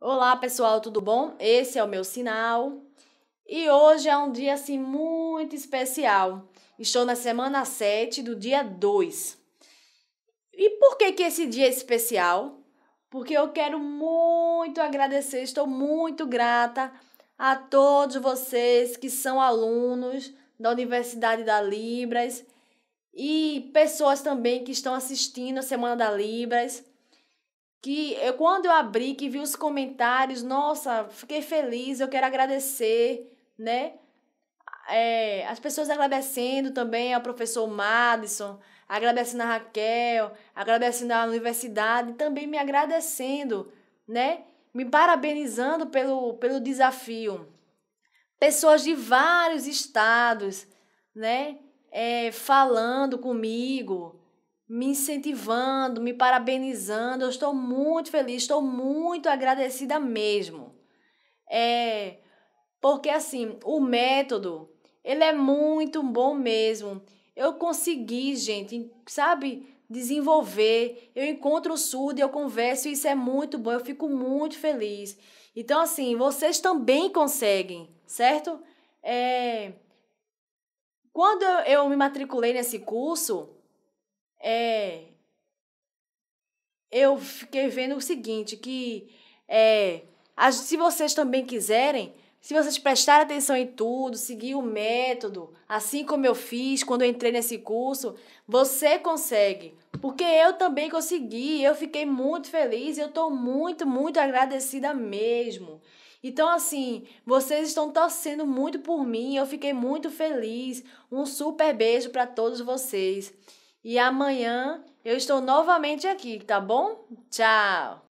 Olá, pessoal, tudo bom? Esse é o meu sinal. E hoje é um dia assim muito especial. Estou na semana 7 do dia 2. E por que que esse dia é especial? Porque eu quero muito agradecer, estou muito grata a todos vocês que são alunos da Universidade da Libras e pessoas também que estão assistindo a Semana da Libras que eu, quando eu abri, que vi os comentários, nossa, fiquei feliz, eu quero agradecer, né? É, as pessoas agradecendo também ao professor Madison, agradecendo a Raquel, agradecendo à universidade, também me agradecendo, né? Me parabenizando pelo, pelo desafio. Pessoas de vários estados, né? É, falando comigo, me incentivando, me parabenizando. Eu estou muito feliz, estou muito agradecida mesmo. É porque assim, o método, ele é muito bom mesmo. Eu consegui, gente, sabe, desenvolver. Eu encontro o surdo, eu converso, e isso é muito bom. Eu fico muito feliz. Então assim, vocês também conseguem, certo? É... Quando eu me matriculei nesse curso, é, eu fiquei vendo o seguinte, que é, as, se vocês também quiserem, se vocês prestarem atenção em tudo, seguir o método, assim como eu fiz quando eu entrei nesse curso, você consegue. Porque eu também consegui, eu fiquei muito feliz, eu estou muito, muito agradecida mesmo. Então, assim, vocês estão torcendo muito por mim, eu fiquei muito feliz. Um super beijo para todos vocês. E amanhã eu estou novamente aqui, tá bom? Tchau!